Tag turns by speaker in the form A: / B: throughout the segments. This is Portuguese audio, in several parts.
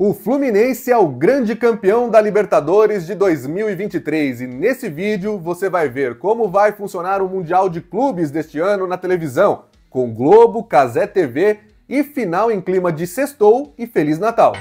A: O Fluminense é o grande campeão da Libertadores de 2023 e nesse vídeo você vai ver como vai funcionar o Mundial de Clubes deste ano na televisão, com Globo, Casé TV e final em clima de sextou e Feliz Natal.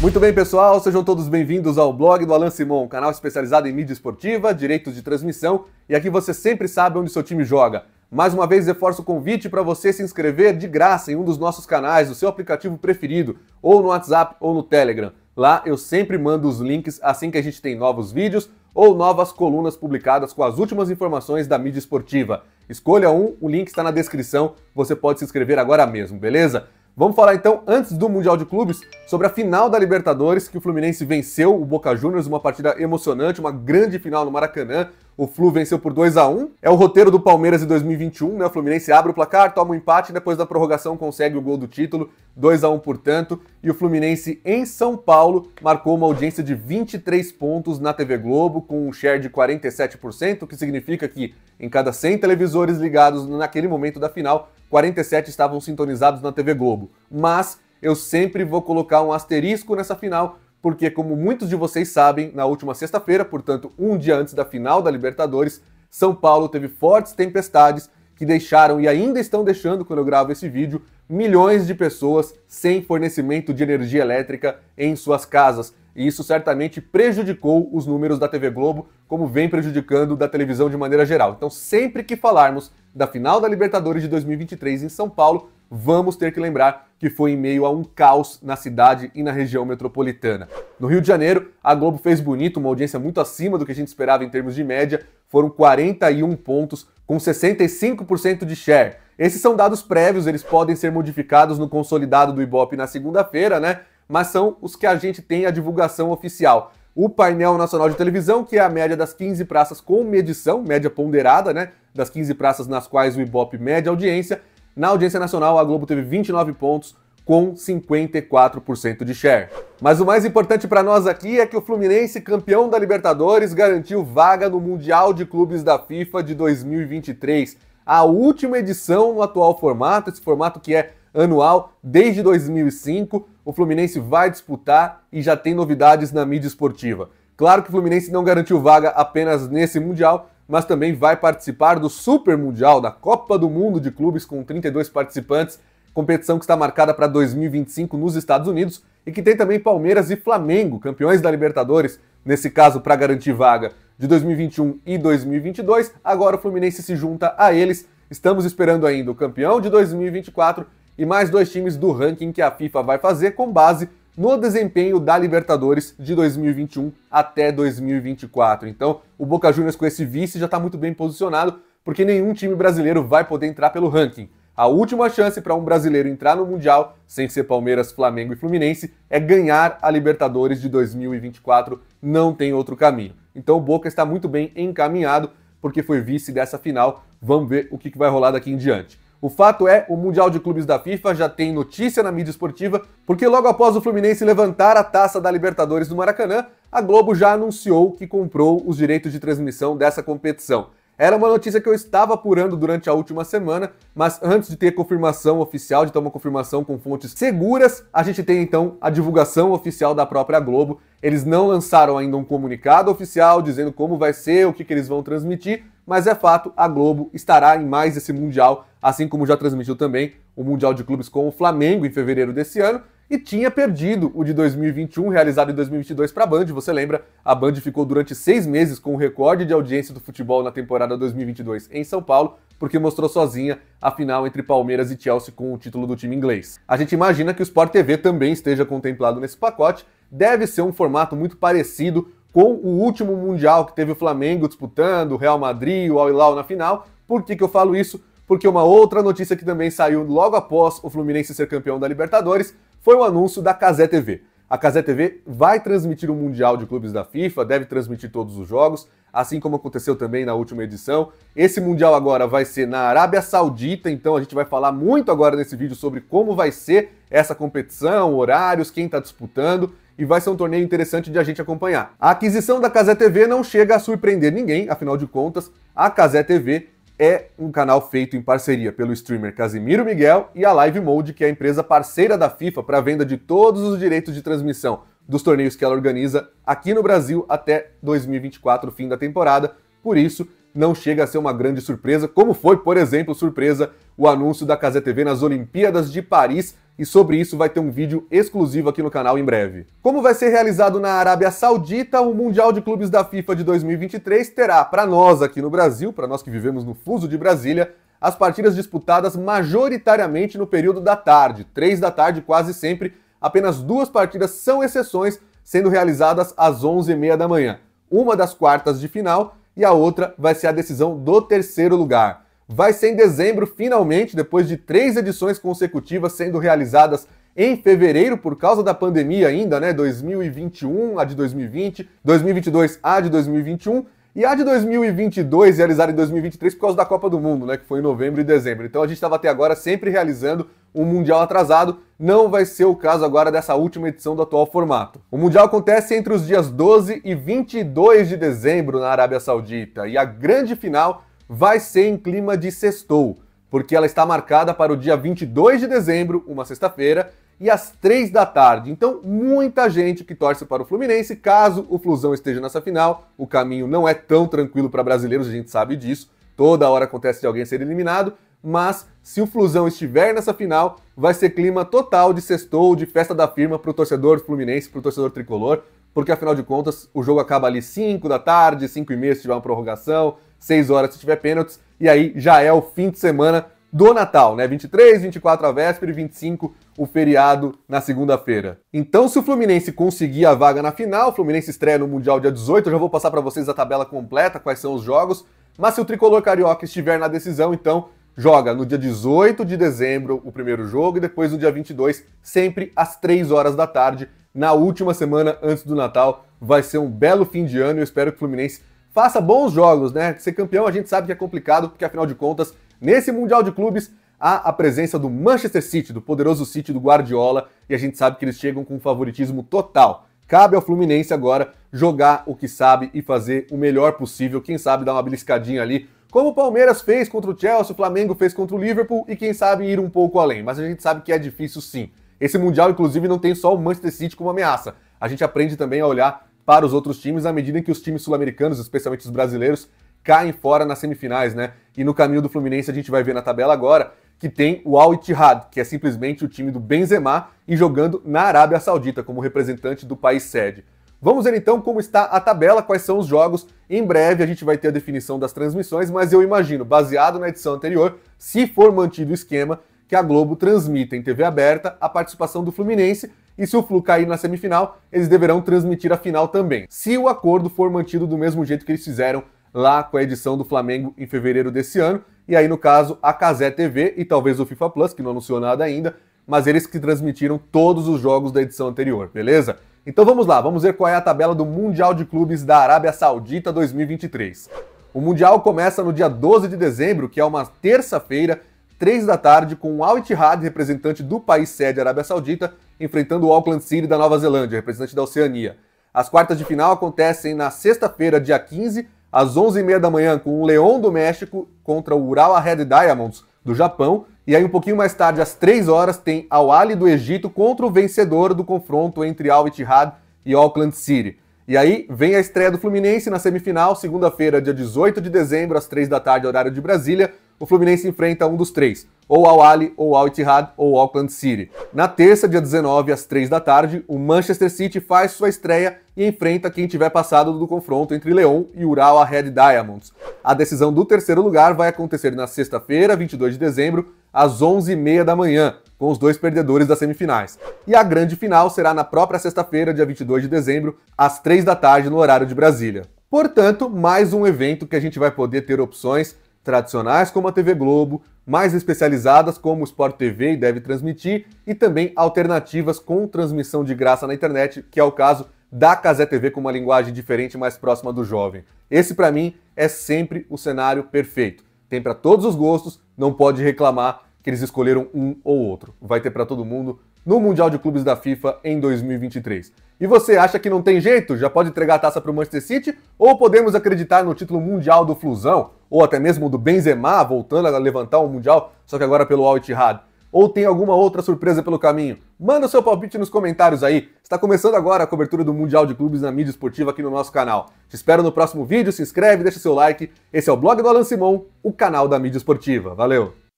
A: Muito bem, pessoal, sejam todos bem-vindos ao blog do Alan Simon, canal especializado em mídia esportiva, direitos de transmissão, e aqui você sempre sabe onde seu time joga. Mais uma vez, reforço o convite para você se inscrever de graça em um dos nossos canais, o seu aplicativo preferido, ou no WhatsApp ou no Telegram. Lá eu sempre mando os links assim que a gente tem novos vídeos ou novas colunas publicadas com as últimas informações da mídia esportiva. Escolha um, o link está na descrição, você pode se inscrever agora mesmo, beleza? Vamos falar então, antes do Mundial de Clubes, sobre a final da Libertadores, que o Fluminense venceu o Boca Juniors, uma partida emocionante, uma grande final no Maracanã o Flu venceu por 2 a 1 É o roteiro do Palmeiras em 2021, né? O Fluminense abre o placar, toma um empate, depois da prorrogação consegue o gol do título, 2 a 1 portanto. E o Fluminense em São Paulo marcou uma audiência de 23 pontos na TV Globo, com um share de 47%, o que significa que em cada 100 televisores ligados naquele momento da final, 47 estavam sintonizados na TV Globo. Mas eu sempre vou colocar um asterisco nessa final, porque, como muitos de vocês sabem, na última sexta-feira, portanto, um dia antes da final da Libertadores, São Paulo teve fortes tempestades que deixaram e ainda estão deixando, quando eu gravo esse vídeo, milhões de pessoas sem fornecimento de energia elétrica em suas casas. E isso certamente prejudicou os números da TV Globo, como vem prejudicando da televisão de maneira geral. Então, sempre que falarmos da final da Libertadores de 2023 em São Paulo, vamos ter que lembrar que foi em meio a um caos na cidade e na região metropolitana. No Rio de Janeiro, a Globo fez bonito, uma audiência muito acima do que a gente esperava em termos de média, foram 41 pontos com 65% de share. Esses são dados prévios, eles podem ser modificados no consolidado do Ibope na segunda-feira, né? Mas são os que a gente tem a divulgação oficial. O painel nacional de televisão, que é a média das 15 praças com medição, média ponderada, né? Das 15 praças nas quais o Ibope mede audiência, na audiência nacional, a Globo teve 29 pontos com 54% de share. Mas o mais importante para nós aqui é que o Fluminense, campeão da Libertadores, garantiu vaga no Mundial de Clubes da FIFA de 2023, a última edição no atual formato, esse formato que é anual desde 2005. O Fluminense vai disputar e já tem novidades na mídia esportiva. Claro que o Fluminense não garantiu vaga apenas nesse Mundial, mas também vai participar do Super Mundial, da Copa do Mundo de Clubes com 32 participantes, competição que está marcada para 2025 nos Estados Unidos e que tem também Palmeiras e Flamengo, campeões da Libertadores, nesse caso para garantir vaga de 2021 e 2022. Agora o Fluminense se junta a eles. Estamos esperando ainda o campeão de 2024 e mais dois times do ranking que a FIFA vai fazer com base no desempenho da Libertadores de 2021 até 2024. Então, o Boca Juniors com esse vice já está muito bem posicionado, porque nenhum time brasileiro vai poder entrar pelo ranking. A última chance para um brasileiro entrar no Mundial, sem ser Palmeiras, Flamengo e Fluminense, é ganhar a Libertadores de 2024. Não tem outro caminho. Então o Boca está muito bem encaminhado, porque foi vice dessa final. Vamos ver o que vai rolar daqui em diante. O fato é, o Mundial de Clubes da FIFA já tem notícia na mídia esportiva, porque logo após o Fluminense levantar a taça da Libertadores do Maracanã, a Globo já anunciou que comprou os direitos de transmissão dessa competição. Era uma notícia que eu estava apurando durante a última semana, mas antes de ter confirmação oficial, de ter uma confirmação com fontes seguras, a gente tem então a divulgação oficial da própria Globo. Eles não lançaram ainda um comunicado oficial dizendo como vai ser, o que, que eles vão transmitir, mas é fato, a Globo estará em mais esse Mundial, assim como já transmitiu também o Mundial de Clubes com o Flamengo em fevereiro desse ano e tinha perdido o de 2021, realizado em 2022 para a Band. Você lembra? A Band ficou durante seis meses com o recorde de audiência do futebol na temporada 2022 em São Paulo, porque mostrou sozinha a final entre Palmeiras e Chelsea com o título do time inglês. A gente imagina que o Sport TV também esteja contemplado nesse pacote. Deve ser um formato muito parecido com o último Mundial que teve o Flamengo disputando, o Real Madrid, o Al Hilal na final. Por que, que eu falo isso? Porque uma outra notícia que também saiu logo após o Fluminense ser campeão da Libertadores foi o anúncio da Casé TV. A Casé TV vai transmitir o Mundial de Clubes da FIFA, deve transmitir todos os jogos, assim como aconteceu também na última edição. Esse Mundial agora vai ser na Arábia Saudita, então a gente vai falar muito agora nesse vídeo sobre como vai ser essa competição, horários, quem está disputando e vai ser um torneio interessante de a gente acompanhar. A aquisição da Casé TV não chega a surpreender ninguém, afinal de contas, a Casé TV é um canal feito em parceria pelo streamer Casimiro Miguel e a Live Mode, que é a empresa parceira da FIFA para a venda de todos os direitos de transmissão dos torneios que ela organiza aqui no Brasil até 2024, fim da temporada. Por isso, não chega a ser uma grande surpresa, como foi, por exemplo, surpresa o anúncio da Casé TV nas Olimpíadas de Paris e sobre isso vai ter um vídeo exclusivo aqui no canal em breve. Como vai ser realizado na Arábia Saudita, o Mundial de Clubes da FIFA de 2023 terá para nós aqui no Brasil, para nós que vivemos no fuso de Brasília, as partidas disputadas majoritariamente no período da tarde, três da tarde quase sempre. Apenas duas partidas são exceções, sendo realizadas às 11h30 da manhã. Uma das quartas de final e a outra vai ser a decisão do terceiro lugar vai ser em dezembro, finalmente, depois de três edições consecutivas sendo realizadas em fevereiro, por causa da pandemia ainda, né? 2021, a de 2020, 2022, a de 2021. E a de 2022 realizada em 2023 por causa da Copa do Mundo, né, que foi em novembro e dezembro. Então a gente estava até agora sempre realizando um mundial atrasado, não vai ser o caso agora dessa última edição do atual formato. O mundial acontece entre os dias 12 e 22 de dezembro na Arábia Saudita e a grande final vai ser em clima de sextou, porque ela está marcada para o dia 22 de dezembro, uma sexta-feira, e às três da tarde. Então, muita gente que torce para o Fluminense, caso o Flusão esteja nessa final, o caminho não é tão tranquilo para brasileiros, a gente sabe disso. Toda hora acontece de alguém ser eliminado, mas se o Flusão estiver nessa final, vai ser clima total de sextou, de festa da firma para o torcedor fluminense, para o torcedor tricolor porque afinal de contas o jogo acaba ali 5 da tarde, 5 e meia se tiver uma prorrogação, 6 horas se tiver pênaltis, e aí já é o fim de semana do Natal, né? 23, 24 a véspera e 25 o feriado na segunda-feira. Então, se o Fluminense conseguir a vaga na final, o Fluminense estreia no Mundial dia 18, eu já vou passar para vocês a tabela completa, quais são os jogos, mas se o tricolor carioca estiver na decisão, então joga no dia 18 de dezembro o primeiro jogo e depois no dia 22, sempre às 3 horas da tarde, na última semana antes do Natal. Vai ser um belo fim de ano e eu espero que o Fluminense faça bons jogos, né? Ser campeão a gente sabe que é complicado, porque afinal de contas, nesse Mundial de Clubes há a presença do Manchester City, do poderoso City do Guardiola, e a gente sabe que eles chegam com um favoritismo total. Cabe ao Fluminense agora jogar o que sabe e fazer o melhor possível, quem sabe dar uma beliscadinha ali, como o Palmeiras fez contra o Chelsea, o Flamengo fez contra o Liverpool e quem sabe ir um pouco além. Mas a gente sabe que é difícil sim. Esse Mundial, inclusive, não tem só o Manchester City como ameaça. A gente aprende também a olhar para os outros times à medida em que os times sul-americanos, especialmente os brasileiros, caem fora nas semifinais, né? E no caminho do Fluminense a gente vai ver na tabela agora que tem o Al Ittihad, que é simplesmente o time do Benzema e jogando na Arábia Saudita como representante do país sede. Vamos ver então como está a tabela, quais são os jogos. Em breve a gente vai ter a definição das transmissões, mas eu imagino, baseado na edição anterior, se for mantido o esquema, que a Globo transmita em TV aberta a participação do Fluminense e se o Flu cair na semifinal, eles deverão transmitir a final também. Se o acordo for mantido do mesmo jeito que eles fizeram lá com a edição do Flamengo em fevereiro desse ano, e aí no caso a Casé TV e talvez o FIFA Plus, que não anunciou nada ainda, mas eles que transmitiram todos os jogos da edição anterior, beleza? Então vamos lá, vamos ver qual é a tabela do Mundial de Clubes da Arábia Saudita 2023. O Mundial começa no dia 12 de dezembro, que é uma terça-feira, três da tarde, com o Al Ittihad, representante do país sede Arábia Saudita, enfrentando o Auckland City da Nova Zelândia, representante da Oceania. As quartas de final acontecem na sexta-feira, dia 15, às 11h30 da manhã, com o Leão do México contra o Ural Red Diamonds do Japão. E aí, um pouquinho mais tarde, às 3 horas, tem Al Ali do Egito contra o vencedor do confronto entre Al Ittihad e Auckland City. E aí vem a estreia do Fluminense na semifinal, segunda-feira, dia 18 de dezembro, às 3 da tarde, horário de Brasília, o Fluminense enfrenta um dos três, ou ao Ali, ou ao Ittihad, ou ao Auckland City. Na terça, dia 19, às 3 da tarde, o Manchester City faz sua estreia e enfrenta quem tiver passado do confronto entre Leão e Urawa Red Diamonds. A decisão do terceiro lugar vai acontecer na sexta-feira, 22 de dezembro, às 11h30 da manhã, com os dois perdedores das semifinais. E a grande final será na própria sexta-feira, dia 22 de dezembro, às 3 da tarde, no horário de Brasília. Portanto, mais um evento que a gente vai poder ter opções tradicionais como a TV Globo, mais especializadas como o Sport TV e deve transmitir, e também alternativas com transmissão de graça na internet, que é o caso da Casé TV com uma linguagem diferente mais próxima do jovem. Esse para mim é sempre o cenário perfeito. Tem para todos os gostos, não pode reclamar que eles escolheram um ou outro. Vai ter para todo mundo no Mundial de Clubes da FIFA em 2023. E você acha que não tem jeito? Já pode entregar a taça para o Manchester City ou podemos acreditar no título mundial do Flusão? ou até mesmo do Benzema voltando a levantar o Mundial, só que agora pelo Al Ittihad? Ou tem alguma outra surpresa pelo caminho? Manda seu palpite nos comentários aí. Está começando agora a cobertura do Mundial de Clubes na mídia esportiva aqui no nosso canal. Te espero no próximo vídeo, se inscreve, deixa seu like. Esse é o blog do Alan Simon, o canal da mídia esportiva. Valeu!